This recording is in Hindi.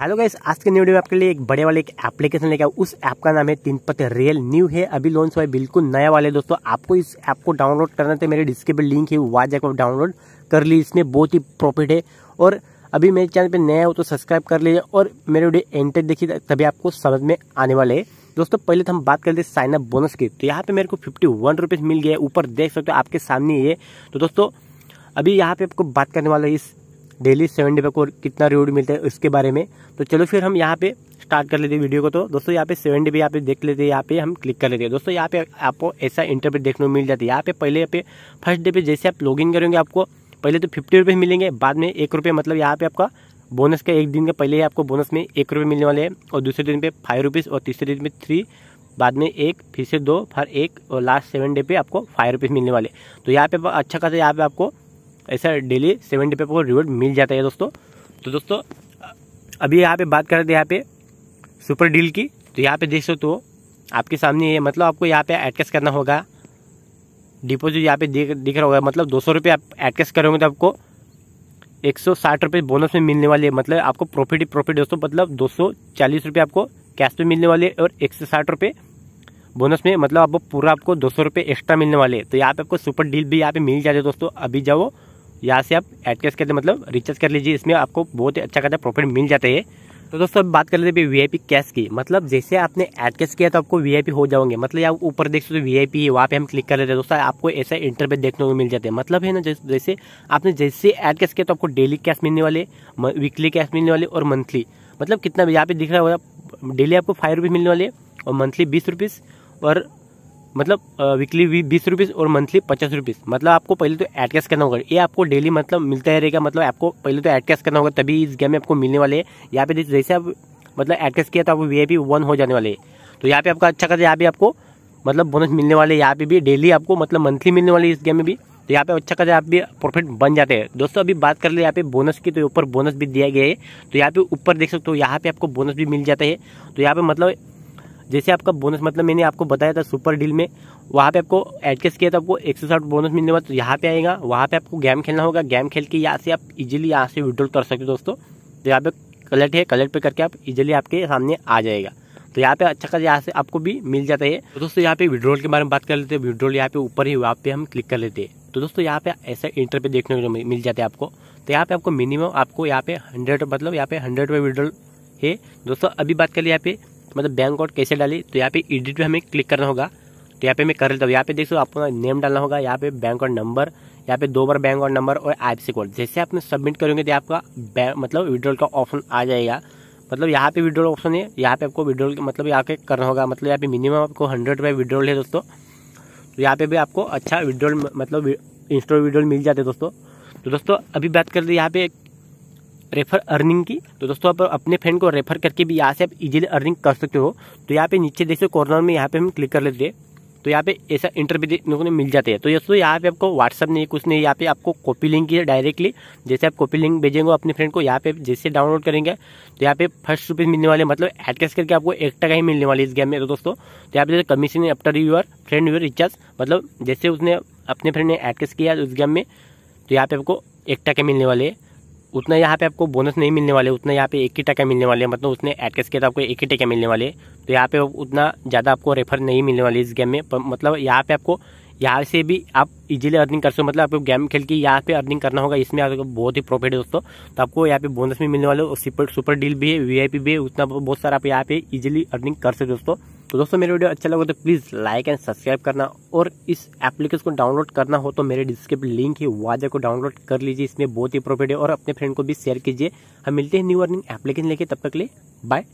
हेलो गाइस आज के न्यू वीडियो आपके लिए एक बड़े वाले एक एप्लीकेशन लेके उस ऐप का नाम है तीन पत्ते रियल न्यू है अभी लॉन्च हुआ है बिल्कुल नया वाले दोस्तों आपको इस ऐप को डाउनलोड करना था तो मेरे डिस्क्रिप्शन लिंक है वहाँ जाकर डाउनलोड कर ली इसमें बहुत ही प्रॉफिट है और अभी मेरे चैनल पर नया हो तो सब्सक्राइब कर लीजिए और मेरे वीडियो एंटर देखिए तभी आपको समझ में आने वाले है दोस्तों पहले तो हम बात करते हैं साइनअप बोनस की तो यहाँ पे मेरे को फिफ्टी वन रुपीज़ मिल गया ऊपर देख सकते हो आपके सामने ये तो दोस्तों अभी यहाँ पे आपको बात करने वाला है इस डेली सेवन डे पे को कितना रिवॉर्ड मिलता है उसके बारे में तो चलो फिर हम यहाँ पे स्टार्ट कर लेते हैं वीडियो को तो दोस्तों यहाँ पे सेवन डे पे यहाँ पे देख लेते हैं यहाँ पे हम क्लिक कर लेते हैं दोस्तों यहाँ पे आपको ऐसा इंटरप्रेट देखने को मिल जाता है यहाँ पे पहले यहाँ पे फर्स्ट डे पे जैसे आप लॉगिन करेंगे आपको पहले तो फिफ्टी रुपीज़ मिलेंगे बाद में एक रुपये मतलब यहाँ पे आपका बोनस का एक दिन का पहले ही आपको बोनस में एक रुपये मिलने वाले हैं और दूसरे दिन पे फाइव रुपीज़ और तीसरे दिन पे थ्री बाद में एक फिर से दो फिर एक और लास्ट सेवन डे पे आपको फाइव रुपीज़ मिलने वाले तो यहाँ पे अच्छा खासा यहाँ पे आपको ऐसा डेली सेवेंटी पेपर को रिवॉर्ड मिल जाता है दोस्तों तो दोस्तों अभी यहाँ पे बात कर रहे थे यहाँ पे सुपर डील की तो यहाँ पे देख सकते हो आपके सामने ये मतलब आपको यहाँ पे एडकेस करना होगा डिपोजिट यहाँ पे दिख रहा होगा मतलब दो सौ रुपये आप एडकेस करोगे तो आपको एक सौ साठ रुपये बोनस में मिलने वाले मतलब आपको प्रॉफिट ही प्रॉफिट दोस्तों मतलब दो सौ चालीस रुपये आपको कैश पे मिलने वाले और एक सौ साठ रुपये बोनस में मतलब आपको पूरा आपको दो सौ रुपये एक्स्ट्रा मिलने वाले तो यहाँ पे आपको सुपर डील भी यहाँ पे मिल जाते दोस्तों अभी जाओ यहाँ से आप एड कैश करते मतलब रिचार्ज कर लीजिए इसमें आपको बहुत ही अच्छा खासा प्रॉफिट मिल जाता है तो दोस्तों अब बात कर लेते हैं वीआईपी कैश की मतलब जैसे आपने एड कैश किया तो आपको वीआईपी हो जाओगे मतलब आप ऊपर देख सकते हो वीआईपी है वहाँ पे हम क्लिक कर लेते हैं दोस्तों आपको ऐसा इंटरव्यू देखने को मिल जाता है मतलब है ना जैसे आपने जैसे ऐड कैश किया तो आपको डेली कैश मिलने वाले वीकली कैश मिलने वाले और मंथली मतलब कितना यहाँ पे दिख रहा होगा डेली आपको फाइव रुपीज़ मिलने वाले और मंथली बीस रुपीज़ और मतलब वीकली बीस रुपीज़ और मंथली पचास रुपीज़ मतलब आपको पहले तो ऐड कैश करना होगा ये आपको डेली मतलब मिलता ही रहेगा मतलब आपको पहले तो ऐड कैश करना होगा तभी इस गेम में आपको मिलने वाले है यहाँ पे जैसे आप मतलब ऐड कैश किया तो आप वी आई वन हो जाने वाले है तो यहाँ पे आपका अच्छा खासा यहाँ पे आपको मतलब बोनस मिलने वाले यहाँ पे भी डेली आपको मतलब मंथली मिलने वाली इस गेम में भी तो यहाँ पे अच्छा खासा आप भी प्रॉफिट बन जाते हैं दोस्तों अभी बात कर ले यहाँ पे बोनस की तो ऊपर बोनस भी दिया गया है तो यहाँ पे ऊपर देख सकते हो यहाँ पे आपको बोनस भी मिल जाता है तो यहाँ पे मतलब जैसे आपका बोनस मतलब मैंने आपको बताया था सुपर डील में वहाँ पे आपको एडजस्ट किया था आपको एक सौ साठ बोनस मिलने वाला तो यहाँ पे आएगा वहाँ पे आपको गेम खेलना होगा गेम खेल के यहाँ से आप इजीली यहाँ से विड्रॉल कर सकते हो दोस्तों तो यहाँ पे कलेक्ट है कलेक्ट पे करके आप इजीली आपके सामने आ जाएगा तो यहाँ पे अच्छा खास यहाँ से आपको भी मिल जाता है तो दोस्तों यहाँ पे विड्रॉल के बारे में बात कर लेते हैं विड्रॉल यहाँ पे ऊपर ही वहाँ पे हम क्लिक कर लेते हैं तो दोस्तों यहाँ पे ऐसा इंटर पे देखने को मिल जाता है आपको तो यहाँ पे आपको मिनिमम आपको यहाँ पे हंड्रेड मतलब यहाँ पे हंड्रेड रुपये विड्रॉल है दोस्तों अभी बात कर लिया यहाँ पे मतलब बैंक अकाउंट कैसे डाली तो यहाँ पे एडिट पे हमें क्लिक करना होगा तो यहाँ पे मैं कर लेता हूँ यहाँ पे देख सो आपको नेम डालना होगा यहाँ पे बैंक अकाउंट नंबर यहाँ पे दो बार बैंक अकाउंट नंबर और आई सी कोड जैसे आपने सबमिट करेंगे तो आपका मतलब विड्रॉल का ऑप्शन आ जाएगा मतलब यहाँ पे विड्रॉल ऑप्शन है यहाँ पे आपको विड्रॉल मतलब यहाँ पे करना होगा मतलब यहाँ पे मिनिमम आपको हंड्रेड रुपये विड्रॉल है दोस्तों तो यहाँ पे भी आपको अच्छा विड्रॉल मतलब इंस्टॉल विड्रॉल मिल जाते दोस्तों तो दोस्तों अभी बात कर रहे यहाँ पे रेफर अर्निंग की तो दोस्तों आप अपने फ्रेंड को रेफर करके भी यहाँ से आप इजीली अर्निंग कर सकते हो तो यहाँ पे नीचे देखो कॉर्नर में यहाँ पे हम क्लिक कर लेते हैं तो यहाँ पे ऐसा इंटरव्यू देखने को मिल जाते हैं तो दोस्तों यहाँ पे आपको व्हाट्सअप नहीं कुछ नहीं यहाँ पे आपको कॉपी लिंक की डायरेक्टली जैसे आप कॉपी लिंक भेजेंगे अपने फ्रेंड को यहाँ पे जैसे डाउनलोड करेंगे तो यहाँ पे फर्स्ट रुपीज़ मिलने वाले मतलब एड कैस करके आपको एक टका ही मिलने वाले इस गेम में तो दोस्तों तो यहाँ पे commission after your friend your recharge मतलब जैसे उसने अपने फ्रेंड ने एड कैस किया उस गेम में तो यहाँ पे आपको एक टके मिलने वाले है उतना यहाँ पे आपको बोनस नहीं मिलने वाले उतना यहाँ पे एक ही टका मिलने वाले मतलब उसने एड किया तो आपको एक ही टका मिलने वाले तो यहाँ पे उतना ज़्यादा आपको रेफर नहीं मिलने वाले इस गेम में पर मतलब यहाँ पे आपको यहाँ से भी आप इजीली अर्निंग कर सकते हो मतलब आपको गेम खेल के यहाँ पे अर्निंग करना होगा इसमें आपको बहुत ही प्रॉफिट है दोस्तों तो आपको यहाँ पे बोनस भी मिलने वाले और सुपर सुपर डील भी है वी भी है उतना बहुत सारा आप यहाँ पे इजिली अर्निंग कर सकते दोस्तों तो दोस्तों मेरे वीडियो अच्छा लगा तो प्लीज़ लाइक एंड सब्सक्राइब करना और इस एप्लीकेशन को डाउनलोड करना हो तो मेरे डिस्क्रिप्ट लिंक है वाजा को डाउनलोड कर लीजिए इसमें बहुत ही प्रॉफिट है और अपने फ्रेंड को भी शेयर कीजिए हम मिलते हैं न्यू अर्निंग एप्लीकेशन लेके तब तक ले बाय